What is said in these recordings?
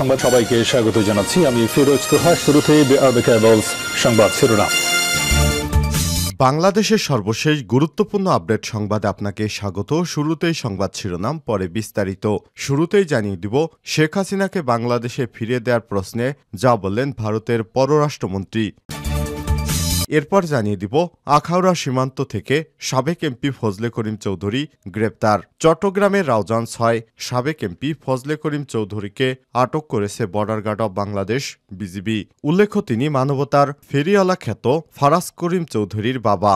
সংবাদ সবাইকে স্বাগত জানাচ্ছি আমি ফিরোজ তোহা শুরুতে সংবাদ শিরোনাম বাংলাদেশের সর্বশেষ গুরুত্বপূর্ণ আপডেট সংবাদে আপনাকে স্বাগত শুরুতেই সংবাদ শিরোনাম পরে বিস্তারিত শুরুতেই জানিয়ে দিব শেখ হাসিনাকে বাংলাদেশে ফিরিয়ে দেওয়ার প্রশ্নে যা বললেন ভারতের পররাষ্ট্রমন্ত্রী এরপর জানিয়ে দিব আখাউড়া সীমান্ত থেকে সাবেক এমপি ফজলে করিম চৌধুরী গ্রেপ্তার চট্টগ্রামের রাউজান ছয় সাবেক এমপি ফজলে করিম চৌধুরীকে আটক করেছে border guard of Bangladesh BGB উল্লেখ্য তিনি মানবতার ফেরিওয়ালা খ্যাত ফারাজ করিম চৌধুরীর বাবা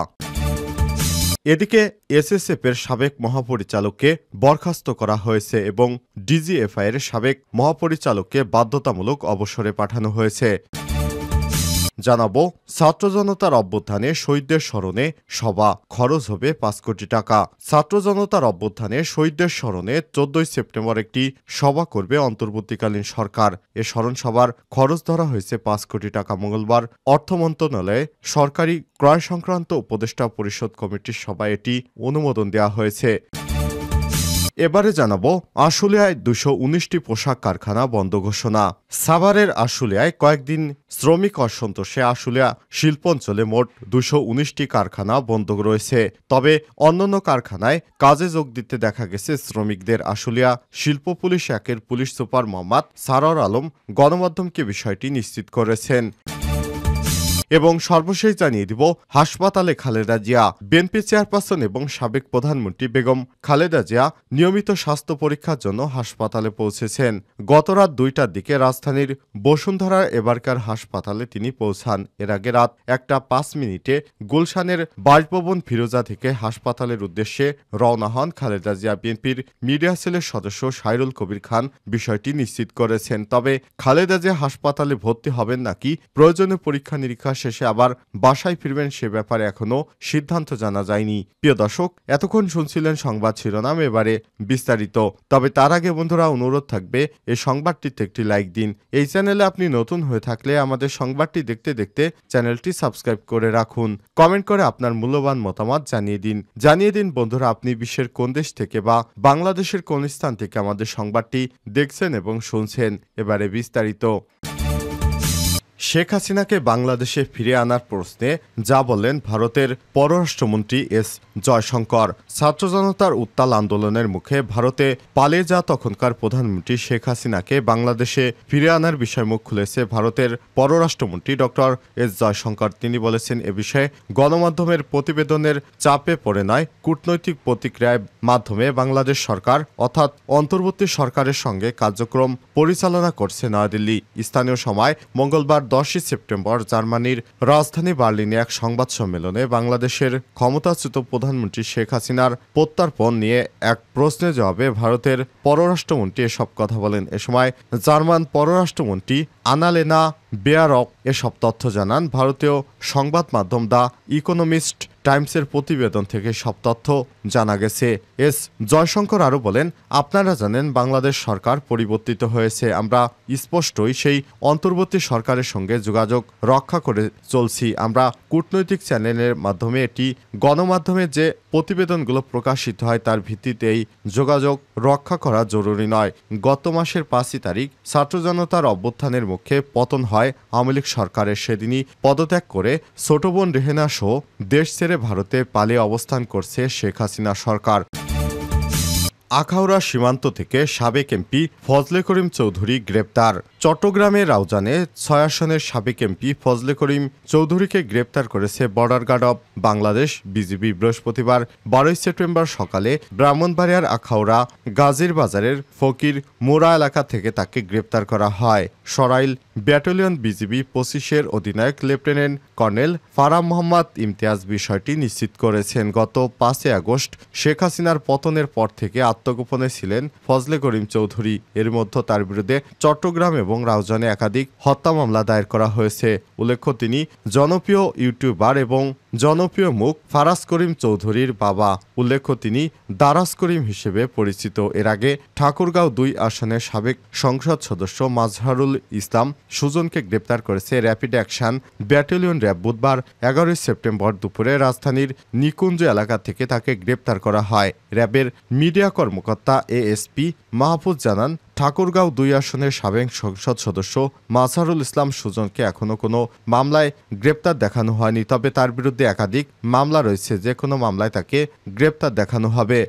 এদিকে এসএসএফের সাবেক মহাপরিচালককে বরখাস্ত করা হয়েছে এবং ডিজিএফআইয়ের সাবেক মহাপরিচালককে বাধ্যতামূলক অবসরে পাঠানো হয়েছে জানাবো ছাত্র জনতার অভ্যুত্থানে শহীদদের স্মরণে সভা খরচ হবে পাঁচ কোটি টাকা ছাত্র জনতার অভ্যুত্থানে শহীদদের স্মরণে চোদ্দই সেপ্টেম্বর একটি সভা করবে অন্তর্বর্তীকালীন সরকার এ স্মরণ সভার খরচ ধরা হয়েছে পাঁচ কোটি টাকা মঙ্গলবার অর্থ মন্ত্রণালয়ে সরকারি ক্রয় সংক্রান্ত উপদেষ্টা পরিষদ কমিটির সভায় এটি অনুমোদন দেওয়া হয়েছে এবারে জানাবো আশুলিয়ায় দুশো উনিশটি পোশাক কারখানা বন্ধ ঘোষণা সাভারের আশুলিয়ায় কয়েকদিন শ্রমিক অসন্তোষে আশুলিয়া শিল্পাঞ্চলে মোট দুশো উনিশটি কারখানা বন্ধ রয়েছে তবে অন্যান্য কারখানায় কাজে যোগ দিতে দেখা গেছে শ্রমিকদের আশুলিয়া শিল্প পুলিশ একের পুলিশ সুপার মোহাম্মদ সারর আলম গণমাধ্যমকে বিষয়টি নিশ্চিত করেছেন এবং সর্বশেষ জানিয়ে দিব হাসপাতালে খালেদা জিয়া বিএনপি চেয়ারপারসন এবং সাবেক প্রধানমন্ত্রী বেগম খালেদা জিয়া নিয়মিত স্বাস্থ্য পরীক্ষার জন্য হাসপাতালে পৌঁছেছেন গত রাত দুইটার দিকে রাজধানীর বসুন্ধরার এবারকার হাসপাতালে তিনি পৌঁছান এর আগে রাত একটা পাঁচ মিনিটে গুলশানের বাসভবন ফিরোজা থেকে হাসপাতালের উদ্দেশ্যে রওনা হন খালেদা জিয়া বিএনপির মিডিয়া সেলের সদস্য সাইরুল কবির খান বিষয়টি নিশ্চিত করেছেন তবে খালেদা জিয়া হাসপাতালে ভর্তি হবেন নাকি প্রয়োজনীয় পরীক্ষা নিরীক্ষা শেষে আবার বাসায় ফিরবেন সে ব্যাপারে এখনও সিদ্ধান্ত জানা যায়নি প্রিয় দর্শক এতক্ষণ শুনছিলেন সংবাদ শিরোনাম এবারে বিস্তারিত তবে তার আগে বন্ধুরা অনুরোধ থাকবে এই সংবাদটিতে একটি লাইক দিন এই চ্যানেলে আপনি নতুন হয়ে থাকলে আমাদের সংবাদটি দেখতে দেখতে চ্যানেলটি সাবস্ক্রাইব করে রাখুন কমেন্ট করে আপনার মূল্যবান মতামত জানিয়ে দিন জানিয়ে দিন বন্ধুরা আপনি বিশ্বের কোন দেশ থেকে বা বাংলাদেশের কোন স্থান থেকে আমাদের সংবাদটি দেখছেন এবং শুনছেন এবারে বিস্তারিত শেখ হাসিনাকে বাংলাদেশে ফিরে আনার প্রশ্নে যা বলেন ভারতের পররাষ্ট্রমন্ত্রী এস জয়শঙ্কর ছাত্র জনতার উত্তাল আন্দোলনের মুখে ভারতে পালিয়ে যা তখনকার প্রধানমন্ত্রী শেখ হাসিনাকে বাংলাদেশে ফিরে আনার বিষয় মুখ খুলেছে ভারতের পররাষ্ট্রমন্ত্রী ডক্টর এস জয়শঙ্কর তিনি বলেছেন এ বিষয়ে গণমাধ্যমের প্রতিবেদনের চাপে পড়ে নয় কূটনৈতিক প্রতিক্রিয়ার মাধ্যমে বাংলাদেশ সরকার অর্থাৎ অন্তর্বর্তী সরকারের সঙ্গে কার্যক্রম পরিচালনা করছে নয়াদিল্লি স্থানীয় সময় মঙ্গলবার দশই সেপ্টেম্বর জার্মানির রাজধানী বার্লিনে এক সংবাদ সম্মেলনে বাংলাদেশের ক্ষমতাচ্যুত প্রধানমন্ত্রী শেখ হাসিনার প্রত্যার্পণ নিয়ে এক প্রশ্নের জবাবে ভারতের পররাষ্ট্রমন্ত্রী এসব কথা বলেন এ সময় জার্মান পররাষ্ট্রমন্ত্রী আনালেনা বেয়ারক এসব তথ্য জানান ভারতীয় সংবাদ মাধ্যম দ্য ইকোনমিস্ট টাইমসের প্রতিবেদন থেকে সব তথ্য জানা গেছে এস জয়শঙ্কর আরও বলেন আপনারা জানেন বাংলাদেশ সরকার পরিবর্তিত হয়েছে আমরা স্পষ্টই সেই অন্তর্বর্তী সরকারের সঙ্গে যোগাযোগ রক্ষা করে চলছি আমরা কূটনৈতিক চ্যানেলের মাধ্যমে এটি গণমাধ্যমে যে প্রতিবেদনগুলো প্রকাশিত হয় তার ভিত্তিতে এই যোগাযোগ রক্ষা করা জরুরি নয় গত মাসের পাঁচই তারিখ ছাত্র জনতার অভ্যুত্থানের মুখে পতন হয় হওয়ায় আওয়ামী লীগ সরকারের সেদিনই পদত্যাগ করে ছোট বোন রেহেনা সহ দেশ ছেড়ে ভারতে পালিয়ে অবস্থান করছে শেখ হাসিনা সরকার আখাউড়া সীমান্ত থেকে সাবেক এমপি ফজলে করিম চৌধুরী গ্রেপ্তার চট্টগ্রামের রাউজানে ছয় আসনের সাবেক এমপি ফজলে করিম চৌধুরীকে গ্রেপ্তার করেছে border guard of Bangladesh BGB বৃহস্পতিবার বারোই সেপ্টেম্বর সকালে ব্রাহ্মণবাড়িয়ার আখাউড়া গাজীর বাজারের ফকির মোরা এলাকা থেকে তাকে গ্রেপ্তার করা হয় সরাইল ব্যাটালিয়ন বিজিবি পঁচিশের অধিনায়ক লেফটেন্যান্ট কর্নেল ফারাম মোহাম্মদ ইমতিয়াজ বিষয়টি নিশ্চিত করেছেন গত পাঁচই আগস্ট শেখ হাসিনার পতনের পর থেকে আত্মগোপনে ছিলেন ফজলে করিম চৌধুরী এর মধ্যে তার বিরুদ্ধে চট্টগ্রাম এবং এবং রাউজানে একাধিক হত্যা মামলা দায়ের করা হয়েছে উল্লেখ্য তিনি জনপ্রিয় ইউটিউবার এবং জনপ্রিয় মুখ ফারাজ করিম চৌধুরীর বাবা উল্লেখ্য তিনি দারাজ করিম হিসেবে পরিচিত এর আগে ঠাকুরগাঁও দুই আসনের সাবেক সংসদ সদস্য মাজহারুল ইসলাম সুজনকে গ্রেপ্তার করেছে র্যাপিড অ্যাকশন ব্যাটালিয়ন র্যাব বুধবার এগারোই সেপ্টেম্বর দুপুরে রাজধানীর নিকুঞ্জ এলাকা থেকে তাকে গ্রেপ্তার করা হয় র্যাবের মিডিয়া কর্মকর্তা এএসপি মাহফুজ জানান ঠাকুরগাঁও দুই আসনের সাবেক সংসদ সদস্য মাসারুল ইসলাম সুজনকে এখনও কোনো মামলায় গ্রেপ্তার দেখানো হয়নি তবে তার বিরুদ্ধে একাধিক মামলা রয়েছে যে কোনো মামলায় তাকে গ্রেপ্তার দেখানো হবে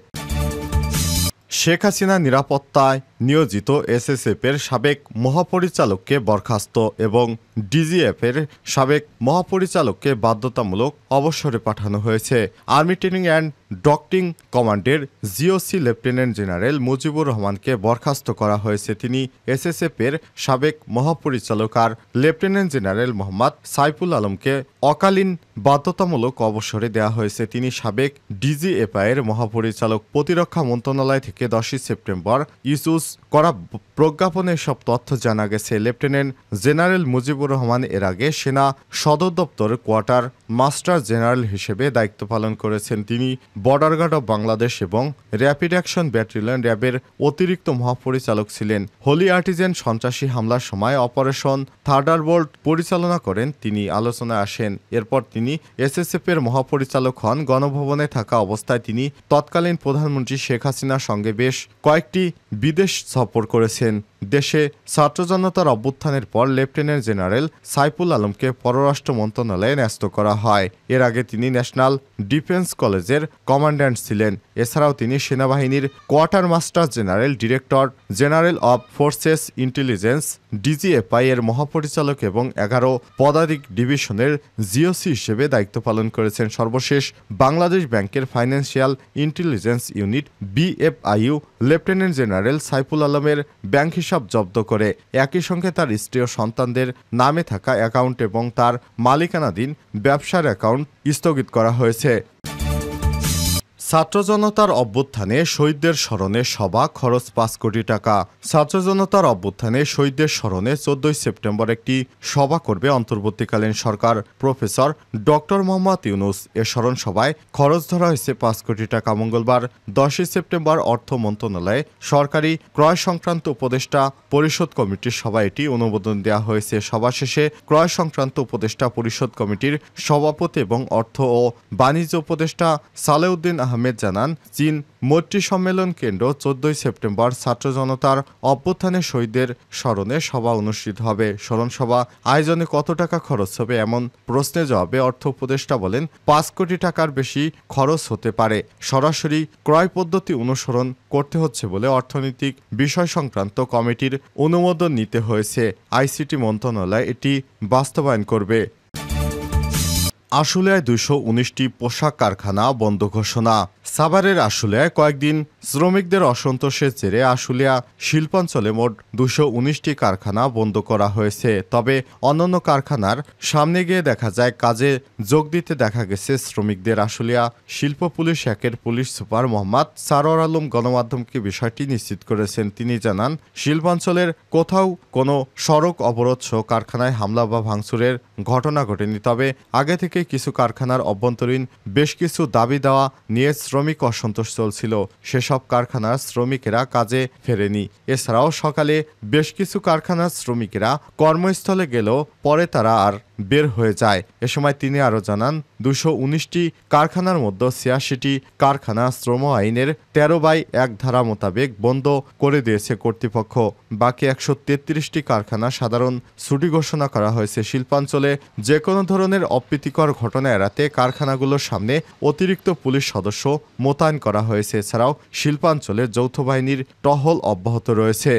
শেখ হাসিনা নিরাপত্তায় নিয়োজিত এর সাবেক মহাপরিচালককে বরখাস্ত এবং ডিজিএফের সাবেক মহাপরিচালককে বাধ্যতামূলক অবসরে পাঠানো হয়েছে আর্মি ট্রেনিং অ্যান্ড ডক্টিং কমান্ডের জিওসি লেফটেন্যান্ট জেনারেল মুজিবুর রহমানকে বরখাস্ত করা হয়েছে তিনি এসএসএফের সাবেক মহাপরিচালক আর লেফটেন্যান্ট জেনারেল মোহাম্মদ সাইফুল আলমকে অকালীন বাধ্যতামূলক অবসরে দেওয়া হয়েছে তিনি সাবেক ডিজিএফআইয়ের মহাপরিচালক প্রতিরক্ষা মন্ত্রণালয় থেকে দশই সেপ্টেম্বর ইসুস করা প্রজ্ঞাপনে সব তথ্য জানা গেছে লেফটেন্যান্ট জেনারেল মুজিবুর মুজিবুর রহমান এর আগে সেনা সদর দপ্তর কোয়ার্টার মাস্টার জেনারেল হিসেবে দায়িত্ব পালন করেছেন তিনি বর্ডার গার্ড অব বাংলাদেশ এবং র্যাপিড অ্যাকশন ব্যাটালিয়ন র্যাবের অতিরিক্ত মহাপরিচালক ছিলেন হোলি আর্টিজেন সন্ত্রাসী হামলার সময় অপারেশন থার্ডার বোল্ট পরিচালনা করেন তিনি আলোচনায় আসেন এরপর তিনি এসএসএফ এর মহাপরিচালক হন গণভবনে থাকা অবস্থায় তিনি তৎকালীন প্রধানমন্ত্রী শেখ হাসিনার সঙ্গে বেশ কয়েকটি বিদেশ সফর করেছেন দেশে ছাত্র জনতার অভ্যুত্থানের পর লেফটেন্যান্ট জেনারেল সাইফুল আলমকে পররাষ্ট্র মন্ত্রণালয়ে ন্যস্ত করা হয় এর আগে তিনি ন্যাশনাল ডিফেন্স কলেজের কমান্ড্যান্ট ছিলেন এছাড়াও তিনি সেনাবাহিনীর quarter master general director general of forces intelligence ডিজিএফআইয়ের মহাপরিচালক এবং এগারো পদাধিক ডিভিশনের জিওসি হিসেবে দায়িত্ব পালন করেছেন সর্বশেষ বাংলাদেশ ব্যাংকের financial intelligence unit BFIU lieutenant general Saiful আলমের ব্যাংক হিসাব জব্দ করে একই সঙ্গে তার স্ত্রী ও সন্তানদের নামে থাকা অ্যাকাউন্ট এবং তার মালিকানাধীন ব্যবসার অ্যাকাউন্ট স্থগিত করা হয়েছে ছাত্র জনতার অভ্যুত্থানে শহীদদের স্মরণে সভা খরচ পাঁচ কোটি টাকা ছাত্র জনতার অভ্যুত্থানে শহীদদের স্মরণে চোদ্দই সেপ্টেম্বর একটি সভা করবে অন্তর্বর্তীকালীন সরকার প্রফেসর ডক্টর মোহাম্মদ ইউনুস এ স্মরণ সভায় খরচ ধরা হয়েছে পাঁচ কোটি টাকা মঙ্গলবার দশই সেপ্টেম্বর অর্থ মন্ত্রণালয়ে সরকারি ক্রয় সংক্রান্ত উপদেষ্টা পরিষদ কমিটির সভায় এটি অনুমোদন দেওয়া হয়েছে সভা শেষে ক্রয় সংক্রান্ত উপদেষ্টা পরিষদ কমিটির সভাপতি এবং অর্থ ও বাণিজ্য উপদেষ্টা সালেউদ্দিন আহমেদ আহমেদ জানান চীন মৈত্রী সম্মেলন কেন্দ্র চোদ্দই সেপ্টেম্বর ছাত্র জনতার অভ্যুত্থানে শহীদদের স্মরণে সভা অনুষ্ঠিত হবে স্মরণ সভা আয়োজনে কত টাকা খরচ হবে এমন প্রশ্নে জবাবে অর্থ উপদেষ্টা বলেন পাঁচ কোটি টাকার বেশি খরচ হতে পারে সরাসরি ক্রয় পদ্ধতি অনুসরণ করতে হচ্ছে বলে অর্থনৈতিক বিষয় সংক্রান্ত কমিটির অনুমোদন নিতে হয়েছে আইসিটি মন্ত্রণালয় এটি বাস্তবায়ন করবে আশুলিয়ায় দুশো উনিশটি পোশাক কারখানা বন্ধ ঘোষণা সাভারের আশুলিয়ায় কয়েকদিন শ্রমিকদের অসন্তোষের জেরে আশুলিয়া শিল্পাঞ্চলে মোট দুশো উনিশটি কারখানা বন্ধ করা হয়েছে তবে অন্যান্য কারখানার সামনে গিয়ে দেখা যায় কাজে যোগ দিতে দেখা গেছে শ্রমিকদের আশুলিয়া শিল্প পুলিশ একের পুলিশ সুপার মোহাম্মদ সারোয়ার আলম গণমাধ্যমকে বিষয়টি নিশ্চিত করেছেন তিনি জানান শিল্পাঞ্চলের কোথাও কোনো সড়ক অবরোধ সহ কারখানায় হামলা বা ভাঙচুরের ঘটনা ঘটেনি তবে আগে থেকে থেকে কিছু কারখানার অভ্যন্তরীণ বেশ কিছু দাবি দেওয়া নিয়ে শ্রমিক অসন্তোষ চলছিল সেসব কারখানার শ্রমিকেরা কাজে ফেরেনি এছাড়াও সকালে বেশ কিছু কারখানার শ্রমিকেরা কর্মস্থলে গেলেও পরে তারা আর বের হয়ে যায় এ সময় তিনি আরও জানান দুশো উনিশটি কারখানার মধ্যে ছিয়াশিটি কারখানা শ্রম আইনের তেরো বাই এক ধারা মোতাবেক বন্ধ করে দিয়েছে কর্তৃপক্ষ বাকি একশো তেত্রিশটি কারখানা সাধারণ ছুটি ঘোষণা করা হয়েছে শিল্পাঞ্চলে যে কোনো ধরনের অপ্রীতিকর ঘটনা এড়াতে কারখানাগুলোর সামনে অতিরিক্ত পুলিশ সদস্য মোতায়েন করা হয়েছে এছাড়াও শিল্পাঞ্চলে যৌথ বাহিনীর টহল অব্যাহত রয়েছে